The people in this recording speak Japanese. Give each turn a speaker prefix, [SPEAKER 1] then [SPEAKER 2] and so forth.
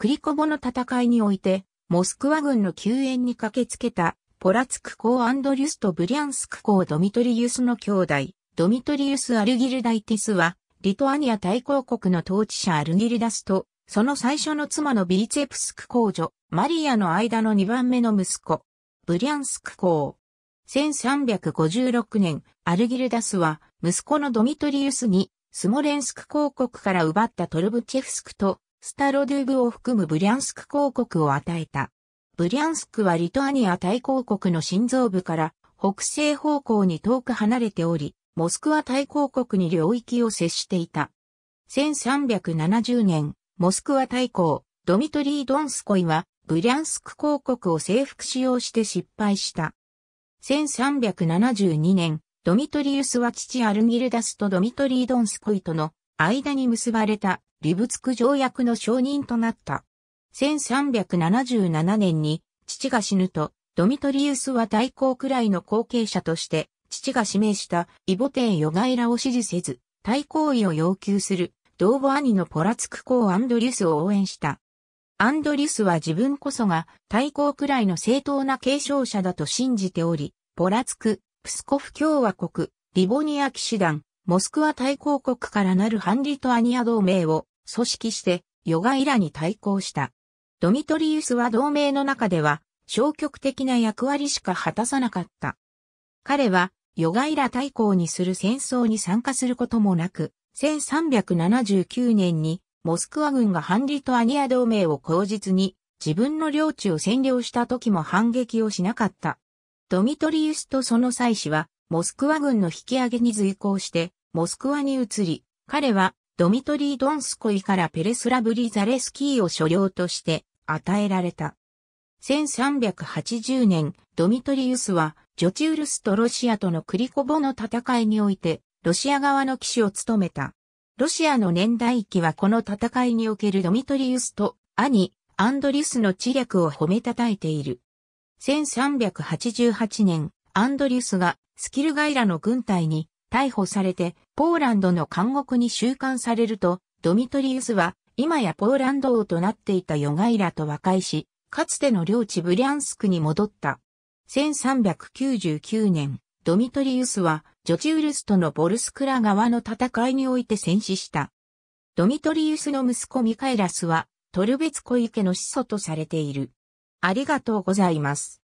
[SPEAKER 1] クリコボの戦いにおいて、モスクワ軍の救援に駆けつけた、ポラツク公アンドリュスとブリャンスク公ドミトリウスの兄弟、ドミトリウス・アルギルダイティスは、リトアニア大公国の統治者アルギルダスと、その最初の妻のビーツェプスク公女、マリアの間の2番目の息子、ブリャンスク公。1356年、アルギルダスは、息子のドミトリウスに、スモレンスク公国から奪ったトルブチェフスクと、スタロドゥーグを含むブリャンスク公国を与えた。ブリャンスクはリトアニア大公国の心臓部から北西方向に遠く離れており、モスクワ大公国に領域を接していた。1370年、モスクワ大公、ドミトリー・ドンスコイは、ブリャンスク公国を征服しようして失敗した。1372年、ドミトリウスは父アルギルダスとドミトリー・ドンスコイとの間に結ばれたリブツク条約の承認となった。1377年に父が死ぬと、ドミトリウスは大公くらいの後継者として、父が指名したイボテン・ヨガイラを支持せず、対抗意を要求する、同母兄のポラツク公アンドリュスを応援した。アンドリュスは自分こそが対抗くらいの正当な継承者だと信じており、ポラツク、プスコフ共和国、リボニア騎士団、モスクワ大公国からなるハンリトアニア同盟を組織してヨガイラに対抗した。ドミトリウスは同盟の中では消極的な役割しか果たさなかった。彼はヨガイラ対抗にする戦争に参加することもなく、1379年にモスクワ軍がハンリトアニア同盟を口実に自分の領地を占領した時も反撃をしなかった。ドミトリウスとその妻子はモスクワ軍の引き上げに随行してモスクワに移り、彼はドミトリー・ドンスコイからペレスラブリ・ザレスキーを所領として与えられた。1380年、ドミトリウスは、ジョチウルスとロシアとのクリコボの戦いにおいて、ロシア側の騎士を務めた。ロシアの年代記はこの戦いにおけるドミトリウスと兄、アンドリュスの知略を褒めたたえている。1388年、アンドリュスがスキルガイラの軍隊に逮捕されて、ポーランドの監獄に収監されると、ドミトリウスは、今やポーランド王となっていたヨガイラと和解し、かつての領地ブリャンスクに戻った。1399年、ドミトリウスは、ジョチウルスとのボルスクラ側の戦いにおいて戦死した。ドミトリウスの息子ミカエラスは、トルベツコ池の始祖とされている。ありがとうございます。